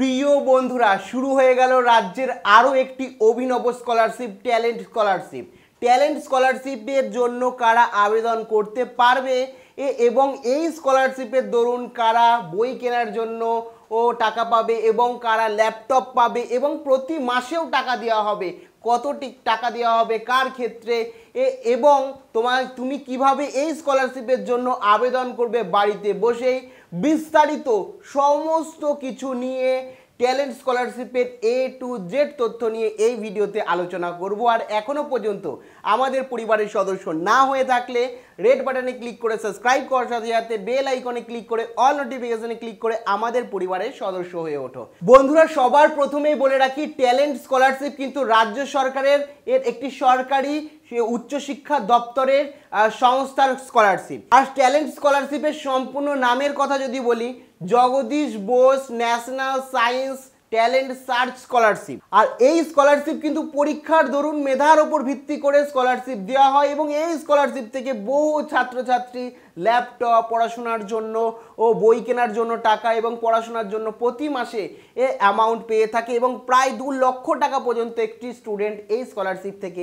প্রিয় বন্ধুরা শুরু হয়ে গেল রাজ্যের আরও একটি অভিনব স্কলারশিপ ট্যালেন্ট স্কলারশিপ ট্যালেন্ট স্কলারশিপের জন্য কারা আবেদন করতে পারবে এবং এই স্কলারশিপের দরুন কারা বই কেনার জন্য ও টাকা পাবে এবং কারা ল্যাপটপ পাবে এবং প্রতি মাসেও টাকা দেওয়া হবে কত টাকা দেওয়া হবে কার ক্ষেত্রে এবং তোমার তুমি কিভাবে এই স্কলারশিপের জন্য আবেদন করবে বাড়িতে বসেই বিস্তারিত সমস্ত কিছু নিয়ে ট্যালেন্ট স্কলারশিপের এ টু জেড তথ্য নিয়ে এই ভিডিওতে আলোচনা করব আর এখনও পর্যন্ত আমাদের পরিবারের সদস্য না হয়ে থাকলে রেড বাটনে ক্লিক করে সাবস্ক্রাইব করার সাথে সাথে বেল আইকনে ক্লিক করে অল নোটিফিকেশনে ক্লিক করে আমাদের পরিবারের সদস্য হয়ে ওঠো বন্ধুরা সবার প্রথমেই বলে রাখি ট্যালেন্ট স্কলারশিপ কিন্তু রাজ্য সরকারের এর একটি সরকারি উচ্চশিক্ষা দপ্তরের সংস্থার স্কলারশিপ আর ট্যালেন্ট স্কলারশিপের সম্পূর্ণ নামের কথা যদি বলি Jagadish Bose national science talent search scholarship আর এই স্কলারশিপ কিন্তু পরীক্ষার দরুন মেধার ওপর ভিত্তি করে স্কলারশিপ দেওয়া হয় এবং এই স্কলারশিপ থেকে বহু ছাত্রছাত্রী ল্যাপটপ পড়াশোনার জন্য ও বই কেনার জন্য টাকা এবং পড়াশোনার জন্য প্রতি মাসে এ অ্যামাউন্ট পেয়ে থাকে এবং প্রায় দু লক্ষ টাকা পর্যন্ত একটি স্টুডেন্ট এই স্কলারশিপ থেকে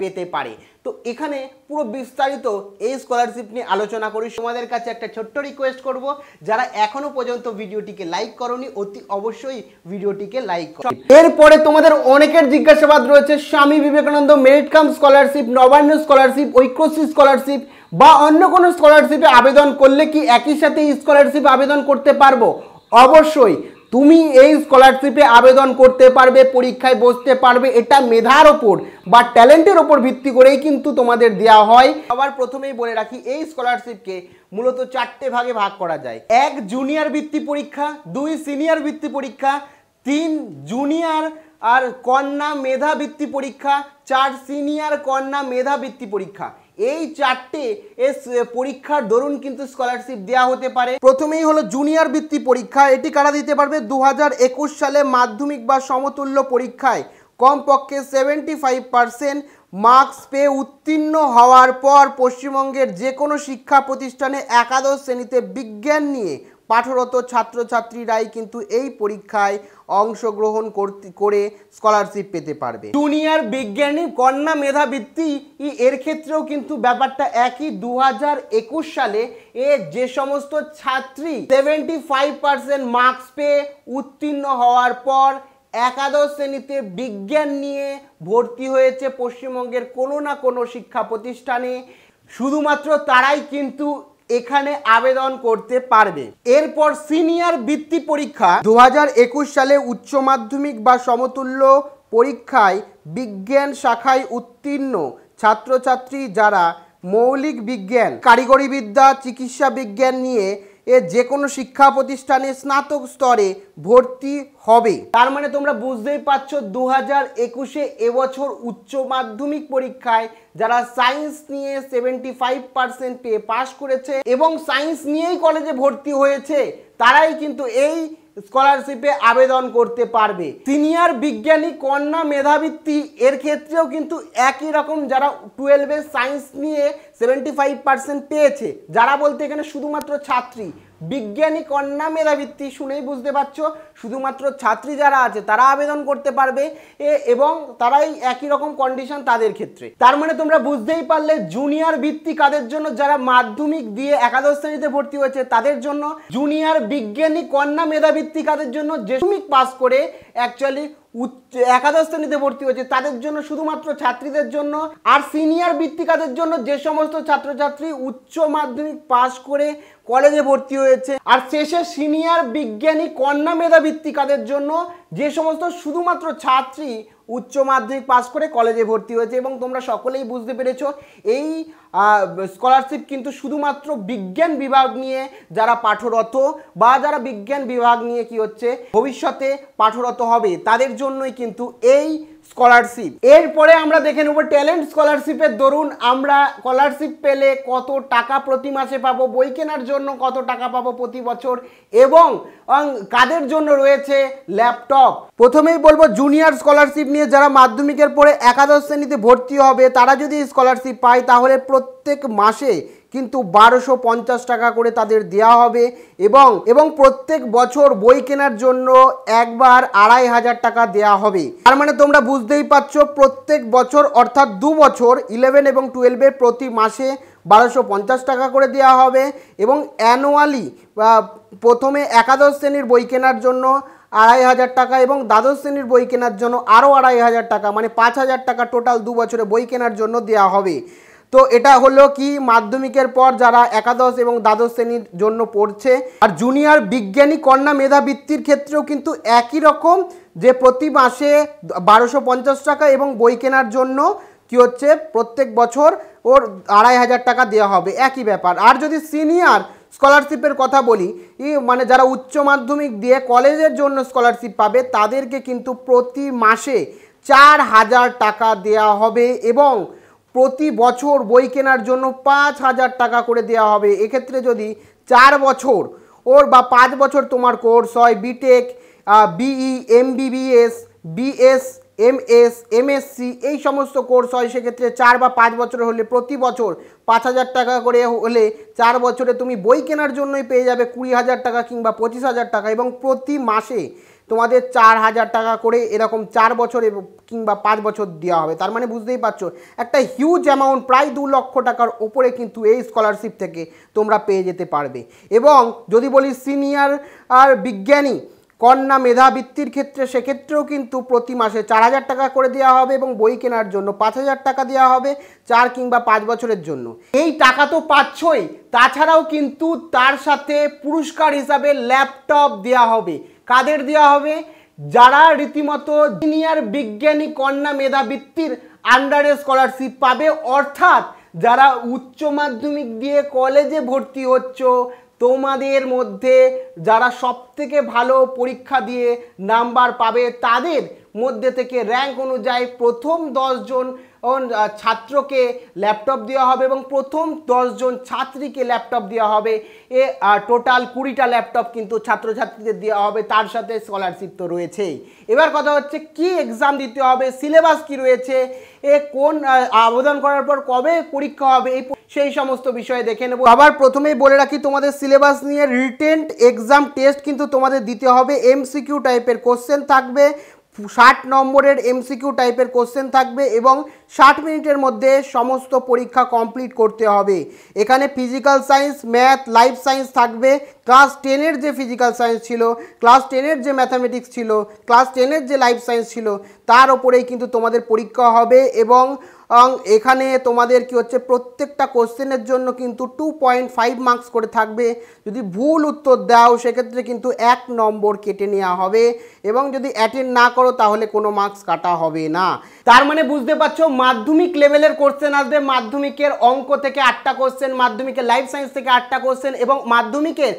পেতে পারে তো এখানে পুরো বিস্তারিত এই স্কলারশিপ নিয়ে আলোচনা করি তোমাদের কাছে একটা ছোট্ট রিকোয়েস্ট করব যারা এখনো পর্যন্ত ভিডিওটিকে লাইক করনি অতি অবশ্যই ভিডিওটিকে লাইক করো এরপরে তোমাদের অনেকের জিজ্ঞাসাবাদ রয়েছে Swami Vivekananda merit cum scholarship Nabanna scholarship Aikyashree scholarship বা অন্য কোনো স্কলারশিপে আবেদন করলে কি একই সাথে স্কলারশিপ আবেদন করতে পারবো অবশ্যই তুমি এই স্কলারশিপে আবেদন করতে পারবে পরীক্ষায় বসতে পারবে এটা মেধার ওপর বা ট্যালেন্টের ওপর ভিত্তি করেই কিন্তু তোমাদের দেওয়া হয় আবার প্রথমেই বলে রাখি এই স্কলারশিপকে মূলত চারটে ভাগে ভাগ করা যায় এক জুনিয়র ভিত্তি পরীক্ষা দুই সিনিয়র ভিত্তি পরীক্ষা তিন জুনিয়র আর কন্যা মেধা বৃত্তি পরীক্ষা চার সিনিয়র কন্যা মেধা বৃত্তি পরীক্ষা এই চারটে পরীক্ষার দরুন কিন্তু স্কলারশিপ দেওয়া হতে পারে প্রথমেই হলো জুনিয়র বৃত্তি পরীক্ষা এটি কারা দিতে পারবে দু সালে মাধ্যমিক বা সমতুল্য পরীক্ষায় কমপক্ষে সেভেন্টি ফাইভ পার্সেন্ট মার্কস পেয়ে উত্তীর্ণ হওয়ার পর পশ্চিমবঙ্গের যে কোনো শিক্ষা প্রতিষ্ঠানে একাদশ শ্রেণীতে বিজ্ঞান নিয়ে পাঠরত ছাত্রছাত্রীরাই কিন্তু এই পরীক্ষায় অংশগ্রহণ করতে করে স্কলারশিপ পেতে পারবে জুনিয়র বিজ্ঞানী কন্যা মেধাবৃত্তি এর ক্ষেত্রেও কিন্তু ব্যাপারটা একই দু সালে এ যে সমস্ত ছাত্রী সেভেন্টি ফাইভ পার্সেন্ট মার্কস পেয়ে উত্তীর্ণ হওয়ার পর একাদশ শ্রেণীতে বিজ্ঞান নিয়ে ভর্তি হয়েছে পশ্চিমবঙ্গের কোনো না কোনো শিক্ষা প্রতিষ্ঠানে শুধুমাত্র তারাই কিন্তু এখানে আবেদন করতে পারবে এরপর সিনিয়র বৃত্তি পরীক্ষা দু সালে উচ্চ মাধ্যমিক বা সমতুল্য পরীক্ষায় বিজ্ঞান শাখায় উত্তীর্ণ ছাত্রছাত্রী যারা মৌলিক বিজ্ঞান কারিগরি বিদ্যা চিকিৎসা বিজ্ঞান নিয়ে এ যে কোনো শিক্ষা প্রতিষ্ঠানে স্নাতক স্তরে ভর্তি হবে তার মানে তোমরা বুঝতেই পারছো দু হাজার একুশে এবছর উচ্চ মাধ্যমিক পরীক্ষায় যারা সায়েন্স নিয়ে সেভেন্টি ফাইভ পার্সেন্ট পেয়ে পাশ করেছে এবং সায়েন্স নিয়েই কলেজে ভর্তি হয়েছে তারাই কিন্তু এই স্কলারশিপে আবেদন করতে পারবে সিনিয়র বিজ্ঞানী কন্যা মেধাবৃত্তি এর ক্ষেত্রেও কিন্তু একই রকম যারা টুয়েলভে সায়েন্স নিয়ে সেভেন্টি ফাইভ পার্সেন্ট পেয়েছে যারা বলতে এখানে শুধুমাত্র ছাত্রী বিজ্ঞানী কন্যা মেধাবৃত্তি শুনেই বুঝতে পারছো শুধুমাত্র ছাত্রী যারা আছে তারা আবেদন করতে পারবে এবং তারাই একই রকম কন্ডিশন তাদের ক্ষেত্রে তার মানে তোমরা বুঝতেই পারলে জুনিয়র বৃত্তি কাদের জন্য যারা মাধ্যমিক দিয়ে একাদশ শ্রেণীতে ভর্তি হয়েছে তাদের জন্য জুনিয়র বিজ্ঞানী কন্যা মেধাবৃত্তি কাদের জন্য যে পাস করে অ্যাকচুয়ালি উচ্চ একাদশ শ্রেণীতে ভর্তি হচ্ছে তাদের জন্য শুধুমাত্র ছাত্রীদের জন্য আর সিনিয়র বৃত্তিকাদের জন্য যে সমস্ত ছাত্রছাত্রী উচ্চ মাধ্যমিক পাশ করে কলেজে ভর্তি হয়েছে আর শেষে সিনিয়র বিজ্ঞানী কন্যা মেধাবৃত্তিকাদের জন্য যে সমস্ত শুধুমাত্র ছাত্রী উচ্চ মাধ্যমিক পাস করে কলেজে ভর্তি হয়েছে এবং তোমরা সকলেই বুঝতে পেরেছ এই স্কলারশিপ কিন্তু শুধুমাত্র বিজ্ঞান বিভাগ নিয়ে যারা পাঠরত বা যারা বিজ্ঞান বিভাগ নিয়ে কি হচ্ছে ভবিষ্যতে পাঠরত হবে তাদের জন্যই কিন্তু এই স্কলারশিপ এরপরে আমরা দেখে নেব ট্যালেন্ট স্কলারশিপের দরুন আমরা স্কলারশিপ পেলে কত টাকা প্রতি মাসে পাবো বই কেনার জন্য কত টাকা পাবো প্রতি বছর এবং কাদের জন্য রয়েছে ল্যাপটপ প্রথমেই বলবো জুনিয়র স্কলারশিপ নিয়ে যারা মাধ্যমিকের পরে একাদশ শ্রেণীতে ভর্তি হবে তারা যদি স্কলারশিপ পায় তাহলে প্রত্যেক মাসে কিন্তু বারোশো পঞ্চাশ টাকা করে তাদের দেয়া হবে এবং এবং প্রত্যেক বছর বই কেনার জন্য একবার আড়াই হাজার টাকা দেয়া হবে তার মানে তোমরা বুঝতেই পারছ প্রত্যেক বছর অর্থাৎ দু বছর ইলেভেন এবং টুয়েলভের প্রতি মাসে বারোশো পঞ্চাশ টাকা করে দেওয়া হবে এবং অ্যানুয়ালি প্রথমে একাদশ শ্রেণীর বই কেনার জন্য আড়াই হাজার টাকা এবং দ্বাদশ শ্রেণীর বই কেনার জন্য আরও আড়াই হাজার টাকা মানে পাঁচ হাজার টাকা টোটাল দু বছরে বই কেনার জন্য দেওয়া হবে তো এটা হলো কি মাধ্যমিকের পর যারা একাদশ এবং দ্বাদশ শ্রেণীর জন্য পড়ছে আর জুনিয়র বিজ্ঞানী কন্যা মেধাবৃত্তির ক্ষেত্রেও কিন্তু একই রকম যে প্রতি মাসে বারোশো টাকা এবং বই কেনার জন্য কি হচ্ছে প্রত্যেক বছর ওর আড়াই হাজার টাকা দেওয়া হবে একই ব্যাপার আর যদি সিনিয়র স্কলারশিপের কথা বলি মানে যারা উচ্চ মাধ্যমিক দিয়ে কলেজের জন্য স্কলারশিপ পাবে তাদেরকে কিন্তু প্রতি মাসে চার হাজার টাকা দেয়া হবে এবং প্রতি বছর বই কেনার জন্য পাঁচ হাজার টাকা করে দেওয়া হবে এক্ষেত্রে যদি চার বছর ওর বা পাঁচ বছর তোমার কোর্স হয় BTech BE MBBS BS M S MSc এই সমস্ত কোর্স হয় সেক্ষেত্রে চার বা পাঁচ বছর হলে প্রতি বছর পাঁচ হাজার টাকা করে হলে চার বছরে তুমি বই কেনার জন্যই পেয়ে যাবে কুড়ি হাজার টাকা কিংবা পঁচিশ হাজার টাকা এবং প্রতি মাসে তোমাদের চার হাজার টাকা করে এরকম চার বছর কিংবা পাঁচ বছর দেওয়া হবে তার মানে বুঝতেই পারছো একটা হিউজ অ্যামাউন্ট প্রায় দু লক্ষ টাকার ওপরে কিন্তু এই স্কলারশিপ থেকে তোমরা পেয়ে যেতে পারবে এবং যদি বলি সিনিয়র আর বিজ্ঞানী কন্যা মেধাবৃত্তির ক্ষেত্রে সেক্ষেত্রেও কিন্তু প্রতি মাসে চার হাজার টাকা করে দেওয়া হবে এবং বই কেনার জন্য পাঁচ হাজার টাকা দেওয়া হবে চার কিংবা পাঁচ বছরের জন্য এই টাকা তো পাচ্ছই তাছাড়াও কিন্তু তার সাথে পুরস্কার হিসাবে ল্যাপটপ দেওয়া হবে কাদের দেওয়া হবে যারা রীতিমতো সিনিয়র বিজ্ঞানী কন্যা মেধাবৃত্তির আন্ডারে স্কলারশিপ পাবে অর্থাৎ যারা উচ্চ মাধ্যমিক দিয়ে কলেজে ভর্তি হচ্ছ তোমাদের মধ্যে যারা সবথেকে ভালো পরীক্ষা দিয়ে নাম্বার পাবে তাদের মধ্যে থেকে র্যাঙ্ক অনুযায়ী প্রথম দশজন জন ছাত্রকে ল্যাপটপ দেওয়া হবে এবং প্রথম দশজন ছাত্রীকে ল্যাপটপ দেওয়া হবে এ টোটাল কুড়িটা ল্যাপটপ কিন্তু ছাত্রছাত্রীদের দেওয়া হবে তার সাথে স্কলারশিপ তো রয়েছেই এবার কথা হচ্ছে কি এক্সাম দিতে হবে সিলেবাস কি রয়েছে এ কোন আবেদন করার পর কবে পরীক্ষা হবে এই সেই সমস্ত বিষয়ে দেখে নেব আবার প্রথমেই বলে রাখি তোমাদের সিলেবাস নিয়ে রিটেন্ট এক্সাম টেস্ট কিন্তু তোমাদের দিতে হবে এমসিকিউ টাইপের কোশ্চেন থাকবে ষাট নম্বরের এমসিকিউ টাইপের কোশ্চেন থাকবে এবং ষাট মিনিটের মধ্যে সমস্ত পরীক্ষা কমপ্লিট করতে হবে এখানে physical science math life science থাকবে ক্লাস টেনের যে ফিজিক্যাল সায়েন্স ছিল ক্লাস টেনের যে ম্যাথামেটিক্স ছিল ক্লাস টেনের যে লাইফ সায়েন্স ছিল তার ওপরেই কিন্তু তোমাদের পরীক্ষা হবে এবং এখানে তোমাদের কি হচ্ছে প্রত্যেকটা কোশ্চেনের জন্য কিন্তু টু পয়েন্ট ফাইভ মার্কস করে থাকবে যদি ভুল উত্তর দাও সেক্ষেত্রে কিন্তু এক নম্বর কেটে নেওয়া হবে এবং যদি অ্যাটেন্ড না করো তাহলে কোনো মার্কস কাটা হবে না তার মানে বুঝতে পারছো মাধ্যমিক লেভেলের কোশ্চেন আসবে মাধ্যমিকের অঙ্ক থেকে আটটা কোশ্চেন মাধ্যমিকের লাইফ সায়েন্স থেকে আটটা কোশ্চেন এবং মাধ্যমিকের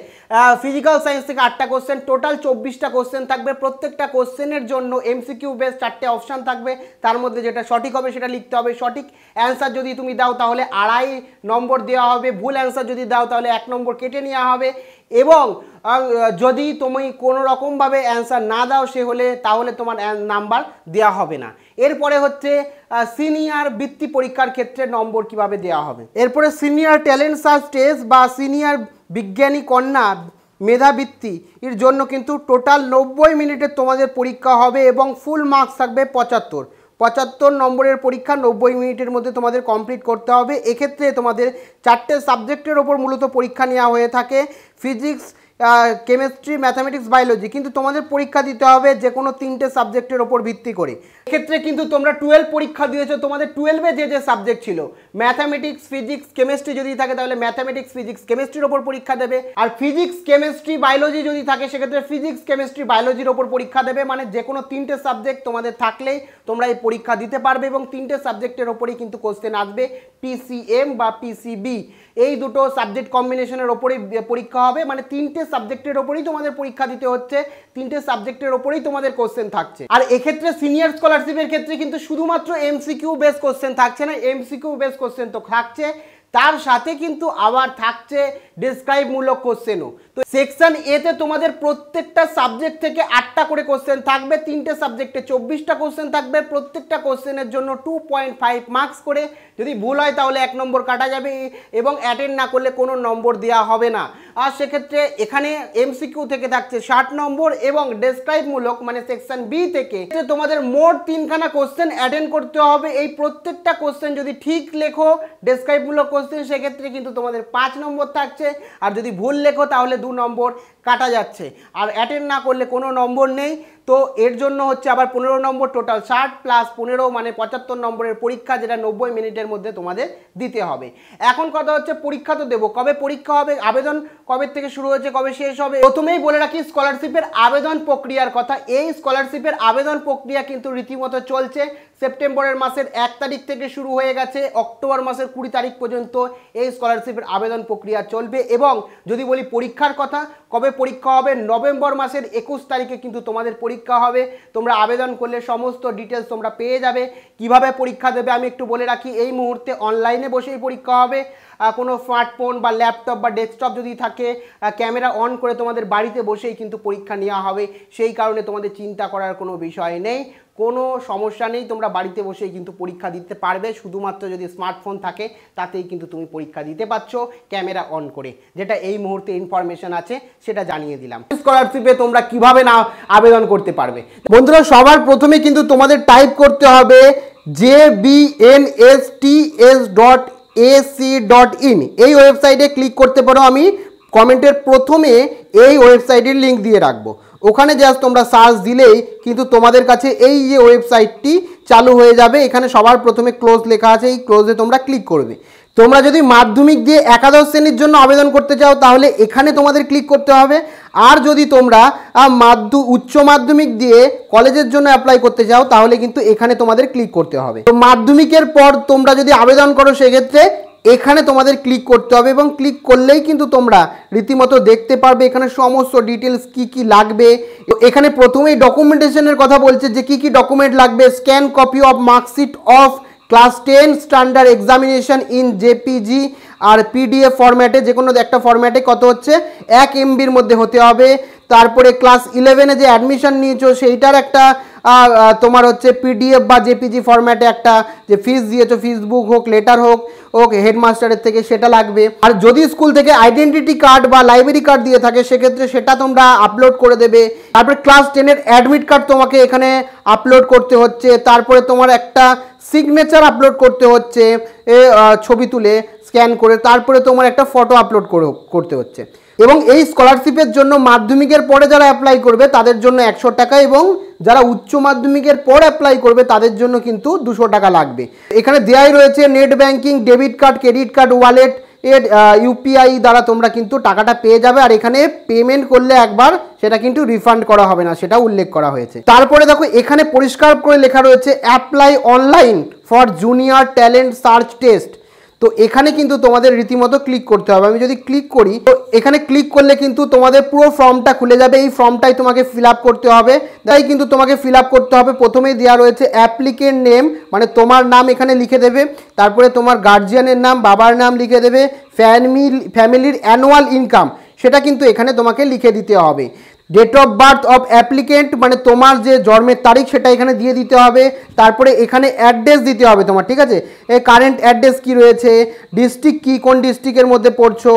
ফিজিক্যাল সায়েন্স থেকে আটটা কোশ্চেন টোটাল চব্বিশটা কোশ্চেন থাকবে প্রত্যেকটা কোশ্চেনের জন্য এমসিকিউ বেস চারটে অপশান থাকবে তার মধ্যে যেটা সঠিক হবে সেটা লিখতে হবে সঠিক অ্যান্সার যদি তুমি দাও তাহলে আড়াই নম্বর দেওয়া হবে ভুল অ্যান্সার যদি দাও তাহলে এক নম্বর কেটে নেওয়া হবে এবং যদি তুমি কোনোরকমভাবে রকমভাবে অ্যান্সার না দাও সে হলে তাহলে তোমার নাম্বার দেওয়া হবে না এরপরে হচ্ছে সিনিয়র বৃত্তি পরীক্ষার ক্ষেত্রে নম্বর কিভাবে দেওয়া হবে এরপরে সিনিয়র ট্যালেন্ট সার্চ টেস্ট বা সিনিয়র বিজ্ঞানী কন্যা মেধাবৃত্তি এর জন্য কিন্তু টোটাল নব্বই মিনিটের তোমাদের পরীক্ষা হবে এবং ফুল মার্কস থাকবে পঁচাত্তর পঁচাত্তর নম্বরের পরীক্ষা নব্বই মিনিটের মধ্যে তোমাদের কমপ্লিট করতে হবে এক্ষেত্রে তোমাদের চারটে সাবজেক্টের ওপর মূলত পরীক্ষা নেওয়া হয়ে থাকে ফিজিক্স কেমিস্ট্রি ম্যাথামেটিক্স বায়োলজি কিন্তু তোমাদের পরীক্ষা দিতে হবে যে কোনো তিনটে সাবজেক্টের ওপর ভিত্তি করে ক্ষেত্রে কিন্তু তোমরা টুয়েলভ পরীক্ষা দিয়েছো তোমাদের টুয়েলভে যে যে সাবজেক্ট ছিল ম্যাথামেটিক্স ফিজিক্স কেমিস্ট্রি যদি থাকে তাহলে ম্যাথামেটিক্স ফিজিক্স কেমিস্ট্রির ওপর পরীক্ষা দেবে আর ফিজিক্স কেমিস্ট্রি বায়োলজি যদি থাকে সেক্ষেত্রে ফিজিক্স কেমিস্ট্রি বায়োলজির ওপর পরীক্ষা দেবে মানে যে কোনো তিনটে সাবজেক্ট তোমাদের থাকলেই তোমরা এই পরীক্ষা দিতে পারবে এবং তিনটে সাবজেক্টের ওপরেই কিন্তু কোশ্চেন আসবে পিসিএম বা পিসিবি এই দুটো সাবজেক্ট কম্বিনেশনের ওপরেই পরীক্ষা হবে মানে তিনটে সাবজেক্টের ওপরেই তোমাদের পরীক্ষা দিতে হচ্ছে তিনটে সাবজেক্টের ওপরেই তোমাদের কোশ্চেন থাকছে আর এক্ষেত্রে সিনিয়র স্কলারশিপের ক্ষেত্রে কিন্তু শুধুমাত্র এমসিকিউ বেস কোশ্চেন থাকছে না এমসিকিউ বেস কোশ্চেন তো থাকছে তার সাথে কিন্তু আবার থাকছে ডিসক্রাইবমূলক কোশ্চেনও তো সেকশন এতে তোমাদের প্রত্যেকটা সাবজেক্ট থেকে আটটা করে কোশ্চেন থাকবে তিনটে সাবজেক্টে চব্বিশটা কোশ্চেন থাকবে প্রত্যেকটা কোশ্চেনের জন্য টু পয়েন্ট ফাইভ মার্কস করে যদি ভুল হয় তাহলে এক নম্বর কাটা যাবে এবং অ্যাটেন্ড না করলে কোনো নম্বর দেওয়া হবে না আর সেক্ষেত্রে এখানে এমসিকিউ থেকে থাকছে ষাট নম্বর এবং ডেসক্রাইবমূলক মানে সেকশন বি থেকে তোমাদের মোট তিনখানা কোশ্চেন অ্যাটেন্ড করতে হবে এই প্রত্যেকটা কোশ্চেন যদি ঠিক লেখো ডেসক্রাইবমূলক কোশ্চেন সেক্ষেত্রে কিন্তু তোমাদের পাঁচ নম্বর থাকছে আর যদি ভুল লেখো তাহলে দু নম্বর কাটা যাচ্ছে আর অ্যাটেন্ড না করলে কোনো নম্বর নেই তো এর জন্য হচ্ছে আবার পনেরো নম্বর টোটাল ষাট প্লাস পনেরো মানে পঁচাত্তর নম্বরের পরীক্ষা যেটা নব্বই মিনিটের মধ্যে তোমাদের দিতে হবে এখন কথা হচ্ছে পরীক্ষা তো দেবো কবে পরীক্ষা হবে আবেদন কবে থেকে শুরু হয়েছে কবে শেষ হবে প্রথমেই বলে রাখি স্কলারশিপের আবেদন প্রক্রিয়ার কথা এই স্কলারশিপের আবেদন প্রক্রিয়া কিন্তু রীতিমতো চলছে সেপ্টেম্বরের মাসের এক তারিখ থেকে শুরু হয়ে গেছে অক্টোবর মাসের কুড়ি তারিখ পর্যন্ত এই স্কলারশিপের আবেদন প্রক্রিয়া চলবে এবং যদি বলি পরীক্ষার কথা কবে পরীক্ষা হবে নভেম্বর মাসের একুশ তারিখে কিন্তু তোমাদের পরীক্ষা হবে তোমরা আবেদন করলে সমস্ত ডিটেলস তোমরা পেয়ে যাবে কিভাবে পরীক্ষা দেবে আমি একটু বলে রাখি এই মুহূর্তে অনলাইনে বসেই পরীক্ষা হবে কোনো স্মার্টফোন বা ল্যাপটপ বা ডেস্কটপ যদি থাকে ক্যামেরা অন করে তোমাদের বাড়িতে বসেই কিন্তু পরীক্ষা নেওয়া হবে সেই কারণে তোমাদের চিন্তা করার কোনো বিষয় নেই কোনো সমস্যা নেই তোমরা বাড়িতে বসেই কিন্তু পরীক্ষা দিতে পারবে শুধুমাত্র যদি স্মার্টফোন থাকে তাতেই কিন্তু তুমি পরীক্ষা দিতে পারছো ক্যামেরা অন করে যেটা এই মুহূর্তে ইনফরমেশন আছে সেটা জানিয়ে দিলাম স্কলারশিপে তোমরা কিভাবে না আবেদন করতে পারবে বন্ধুরা সবার প্রথমে কিন্তু তোমাদের টাইপ করতে হবে J B N S T S dot AC dot in এই ওয়েবসাইটে ক্লিক করতে পারো আমি কমেন্টের প্রথমে এই ওয়েবসাইটের লিঙ্ক দিয়ে রাখবো ওখানে জাস্ট তোমরা সার্চ দিলেই কিন্তু তোমাদের কাছে এই যে ওয়েবসাইটটি চালু হয়ে যাবে এখানে সবার প্রথমে ক্লোজ লেখা আছে এই ক্লোজে তোমরা ক্লিক করবে তোমরা যদি মাধ্যমিক দিয়ে একাদশ শ্রেণীর জন্য আবেদন করতে চাও তাহলে এখানে তোমাদের ক্লিক করতে হবে আর যদি তোমরা মাধ্য উচ্চ মাধ্যমিক দিয়ে কলেজের জন্য অ্যাপ্লাই করতে চাও তাহলে কিন্তু এখানে তোমাদের ক্লিক করতে হবে তো মাধ্যমিকের পর তোমরা যদি আবেদন করো সেক্ষেত্রে এখানে তোমাদের ক্লিক করতে হবে এবং ক্লিক করলেই কিন্তু তোমরা রীতিমতো দেখতে পারবে এখানে সমস্ত ডিটেলস কি কি লাগবে এখানে প্রথমেই ডকুমেন্টেশনের কথা বলছে যে কি কি ডকুমেন্ট লাগবে scan copy of marksheet of class ten standard examination in JPG আর পিডিএফ ফরম্যাটে যে কোনো একটা ফরম্যাটে কত হচ্ছে এক এমবির মধ্যে হতে হবে তারপরে ক্লাস ইলেভেনে যে অ্যাডমিশন নিয়েছো সেইটার একটা তোমার হচ্ছে পিডিএফ বা জেপিজি ফরম্যাটে একটা যে ফিস দিয়েছো ফেসবুক হোক লেটার হোক হোক হেডমাস্টারের থেকে সেটা লাগবে আর যদি স্কুল থেকে আইডেন্টিটি কার্ড বা লাইব্রেরি কার্ড দিয়ে থাকে সেক্ষেত্রে সেটা তোমরা আপলোড করে দেবে তারপরে ক্লাস টেনের অ্যাডমিট কার্ড তোমাকে এখানে আপলোড করতে হচ্ছে তারপরে তোমার একটা সিগনেচার আপলোড করতে হচ্ছে ছবি তুলে স্ক্যান করে তারপরে তোমার একটা ফটো আপলোড করতে হচ্ছে এবং এই স্কলারশিপের জন্য মাধ্যমিকের পরে যারা অ্যাপ্লাই করবে তাদের জন্য একশো টাকা এবং যারা উচ্চ মাধ্যমিকের পর অ্যাপ্লাই করবে তাদের জন্য কিন্তু দুশো টাকা লাগবে এখানে দেয়াই রয়েছে net banking debit card credit card wallet এর ইউপিআই দ্বারা তোমরা কিন্তু টাকাটা পেয়ে যাবে আর এখানে পেমেন্ট করলে একবার সেটা কিন্তু রিফান্ড করা হবে না সেটা উল্লেখ করা হয়েছে তারপরে দেখো এখানে পরিষ্কার করে লেখা রয়েছে apply online for junior talent search test তো এখানে কিন্তু তোমাদের রীতিমতো ক্লিক করতে হবে আমি যদি ক্লিক করি তো এখানে ক্লিক করলে কিন্তু তোমাদের পুরো ফর্মটা খুলে যাবে এই ফর্মটাই তোমাকে ফিল করতে হবে তাই কিন্তু তোমাকে ফিল করতে হবে প্রথমেই দেওয়া রয়েছে অ্যাপ্লিকের নেম মানে তোমার নাম এখানে লিখে দেবে তারপরে তোমার গার্জিয়ানের নাম বাবার নাম লিখে দেবে ফ্যামিলি ফ্যামিলির অ্যানুয়াল ইনকাম সেটা কিন্তু এখানে তোমাকে লিখে দিতে হবে date of birth of applicant মানে তোমার যে জন্মের তারিখ সেটা এখানে দিয়ে দিতে হবে তারপরে এখানে অ্যাড্রেস দিতে হবে তোমার ঠিক আছে এ কারেন্ট অ্যাড্রেস কি রয়েছে ডিস্ট্রিক্ট কি কোন ডিস্ট্রিক্টের মধ্যে পড়ছো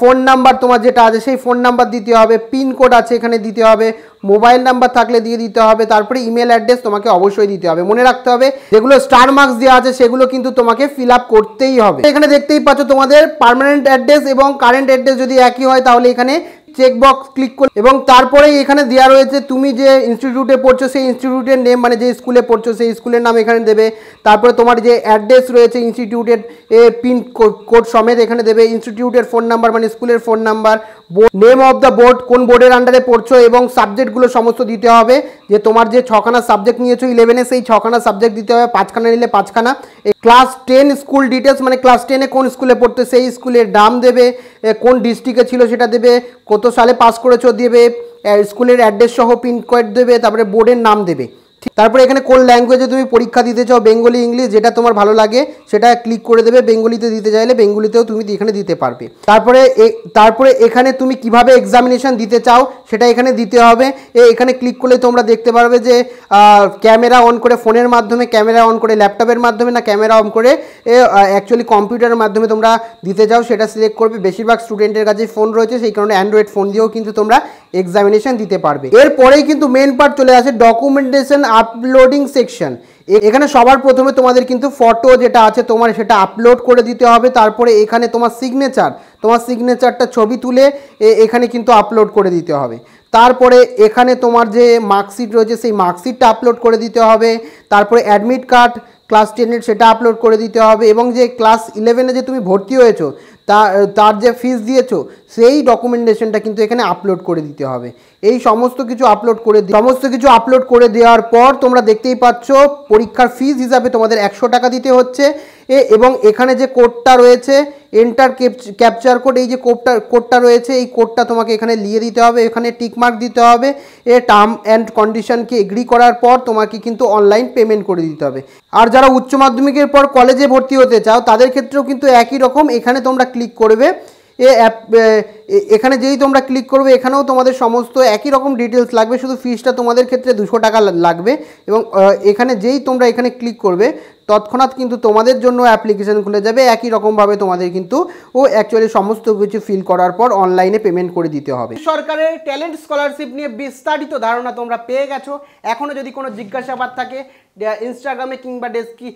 ফোন নাম্বার তোমার যেটা আছে সেই ফোন নাম্বার দিতে হবে পিনকোড আছে এখানে দিতে হবে মোবাইল নাম্বার থাকলে দিয়ে দিতে হবে তারপরে ইমেল অ্যাড্রেস তোমাকে অবশ্যই দিতে হবে মনে রাখতে হবে যেগুলো স্টার মার্কস দেওয়া আছে সেগুলো কিন্তু তোমাকে ফিল করতেই হবে এখানে দেখতেই পাচ্ছ তোমাদের পারমানেন্ট অ্যাড্রেস এবং কারেন্ট অ্যাড্রেস যদি একই হয় তাহলে এখানে চেকবক্স ক্লিক করলে এবং তারপরেই এখানে দেওয়া রয়েছে তুমি যে ইনস্টিটিউটে পড়ছো সেই ইনস্টিটিউটের নেম মানে যে স্কুলে পড়ছো সেই স্কুলের নাম এখানে দেবে তারপরে তোমার যে অ্যাড্রেস রয়েছে ইনস্টিটিউটের পিন কোড সমেত এখানে দেবে ইনস্টিটিউটের ফোন নাম্বার মানে স্কুলের phone number name of the board কোন বোর্ডের আন্ডারে পড়ছো এবং সাবজেক্টগুলো সমস্ত দিতে হবে যে তোমার যে ছখানা সাবজেক্ট নিয়েছো ইলেভেনে সেই ছখানা সাবজেক্ট দিতে হবে পাঁচখানা নিলে পাঁচখানা ক্লাস টেন স্কুল ডিটেলস মানে ক্লাস টেনে কোন স্কুলে পড়তে সেই স্কুলের নাম দেবে কোন ডিস্ট্রিক্টে ছিল সেটা দেবে কত সালে পাস করেছো দেবে স্কুলের অ্যাড্রেস সহ পিনকোড দেবে তারপরে বোর্ডের নাম দেবে তারপরে এখানে কোন ল্যাঙ্গুয়েজে তুমি পরীক্ষা দিতে চাও বেঙ্গলি ইংলিশ যেটা তোমার ভালো লাগে সেটা ক্লিক করে দেবে বেঙ্গলিতে দিতে চাইলে বেঙ্গলিতেও তুমি এখানে দিতে পারবে তারপরে তারপরে এখানে তুমি কিভাবে এক্সামিনেশান দিতে চাও সেটা এখানে দিতে হবে এখানে ক্লিক করলে তোমরা দেখতে পারবে যে ক্যামেরা অন করে ফোনের মাধ্যমে ক্যামেরা অন করে ল্যাপটপের মাধ্যমে না ক্যামেরা অন করে অ্যাকচুয়ালি কম্পিউটারের মাধ্যমে তোমরা দিতে যাও সেটা সিলেক্ট করবে বেশিরভাগ স্টুডেন্টের কাছে ফোন রয়েছে সেই কারণে অ্যান্ড্রয়েড ফোন দিয়েও কিন্তু তোমরা এক্সামিনেশন দিতে পারবে এরপরেই কিন্তু মেন পার্ট চলে আসে ডকুমেন্টেশন আপলোডিং সেকশন এখানে সবার প্রথমে তোমাদের কিন্তু ফটো যেটা আছে তোমার সেটা আপলোড করে দিতে হবে তারপরে এখানে তোমার সিগনেচার তোমার সিগনেচারটা ছবি তুলে এখানে কিন্তু আপলোড করে দিতে হবে তারপরে এখানে তোমার যে মার্কশিট রয়েছে সেই মার্কশিটটা আপলোড করে দিতে হবে তারপরে অ্যাডমিট কার্ড ক্লাস টেনের সেটা আপলোড করে দিতে হবে এবং যে ক্লাস ইলেভেনে যে তুমি ভর্তি হয়েছো তার যে ফিস দিয়েছো সেই ডকুমেন্টেশনটা কিন্তু এখানে আপলোড করে দিতে হবে এই সমস্ত কিছু আপলোড করে সমস্ত কিছু আপলোড করে দেওয়ার পর তোমরা দেখতেই পাচ্ছ পরীক্ষার ফিস হিসাবে তোমাদের একশো টাকা দিতে হচ্ছে এবং এখানে যে কোডটা রয়েছে এন্টার ক্যাপচার কোড এই যে কোডটা কোডটা রয়েছে এই কোডটা তোমাকে এখানে লিয়ে দিতে হবে এখানে টিকমার্ক দিতে হবে এ টার্ম অ্যান্ড কন্ডিশনকে এগ্রি করার পর তোমাকে কিন্তু অনলাইন পেমেন্ট করে দিতে হবে আর যারা উচ্চ মাধ্যমিকের পর কলেজে ভর্তি হতে চাও তাদের ক্ষেত্রেও কিন্তু একই রকম এখানে তোমরা ক্লিক করবে এ অ্যাপ এখানে যেই তোমরা ক্লিক করবে এখানেও তোমাদের সমস্ত একই রকম ডিটেলস লাগবে শুধু ফিসটা তোমাদের ক্ষেত্রে দুশো টাকা লাগবে এবং এখানে যেই তোমরা এখানে ক্লিক করবে তৎক্ষণাৎ কিন্তু তোমাদের জন্য অ্যাপ্লিকেশান খুলে যাবে একই রকমভাবে তোমাদের কিন্তু ও অ্যাকচুয়ালি সমস্ত কিছু ফিল করার পর অনলাইনে পেমেন্ট করে দিতে হবে সরকারের ট্যালেন্ট স্কলারশিপ নিয়ে বিস্তারিত ধারণা তোমরা পেয়ে গেছো এখনও যদি কোনো জিজ্ঞাসাবাদ থাকে ইনস্টাগ্রামে কিংবা ডেস্কি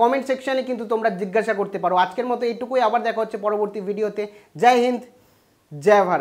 কমেন্ট সেকশানে কিন্তু তোমরা জিজ্ঞাসা করতে পারো আজকের মতো এইটুকুই আবার দেখা হচ্ছে পরবর্তী ভিডিওতে জয় হিন্দ জয় ভারত